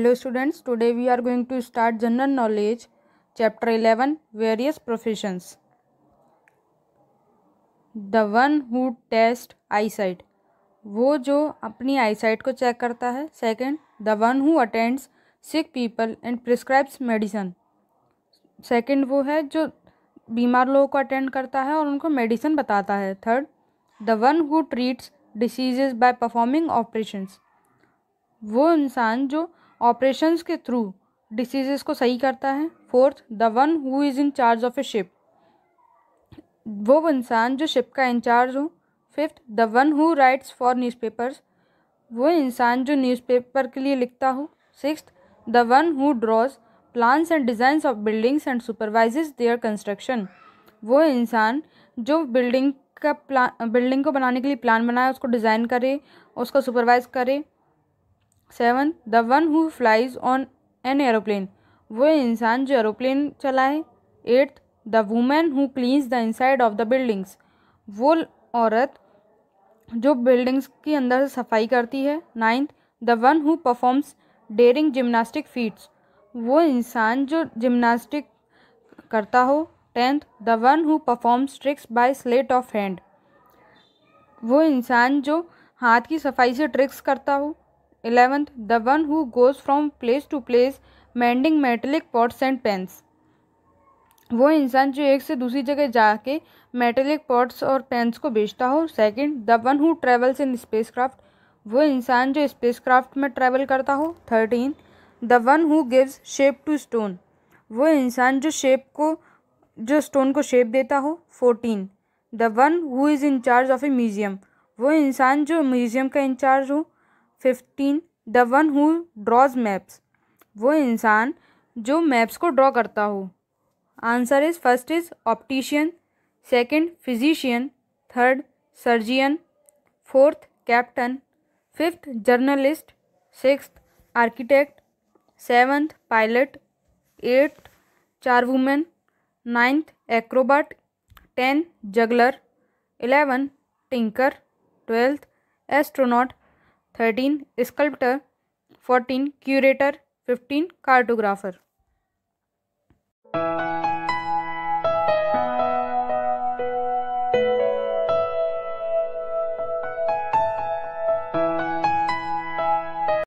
hello students today we are going to start general knowledge chapter 11 various professions the one who test eyesight वो जो अपनी eyesight को check करता है second the one who attends sick people and prescribes medicine second वो है जो बीमार लोगों को अटेंड करता है और उनको मेडिसिन बताता है third the one who treats diseases by performing operations वो इंसान जो ऑपरेशंस के थ्रू डिसीजेस को सही करता है fourth the one who is in charge of a ship वो इंसान जो शिप का इंचार्ज हो fifth the one who writes for newspapers वो इंसान जो न्यूज़पेपर के लिए लिखता हो six the one who draws plans and designs of buildings and supervises their construction वो इंसान जो बिल्डिंग का प्लान बिल्डिंग को बनाने के लिए प्लान बनाए उसको डिज़ाइन करे उसको सुपरवाइज करे seven the one who flies on an aeroplane वो इंसान जो एरोप्लेन चलाए eighth the women who cleans the inside of the buildings वो औरत जो बिल्डिंग्स के अंदर से सफाई करती है ninth the one who performs daring gymnastic feats वो इंसान जो जिम्नास्टिक करता हो tenth the one who performs tricks by sleight of hand वो इंसान जो हाथ की सफाई से ट्रिक्स करता हो eleventh the one who goes from place to place mending metallic pots and pans वो इंसान जो एक से दूसरी जगह जाके मेटेलिक पॉट्स और पेन्स को बेचता हो second the one who travels in spacecraft वो इंसान जो स्पेस क्राफ्ट में ट्रैवल करता हो thirteen the one who gives shape to stone वो इंसान जो शेप को जो स्टोन को शेप देता हो fourteen the one who is incharge of a museum वो इंसान जो म्यूज़ियम का इंचार्ज हो fifteen the one who draws maps वो इंसान जो मैप्स को ड्रॉ करता हो answer is first is optician second physician third surgeon fourth captain fifth journalist six architect seventh pilot eight चार women ninth acrobat ten juggler eleven tinker twelfth astronaut thirteen sculptor fourteen curator fifteen cartographer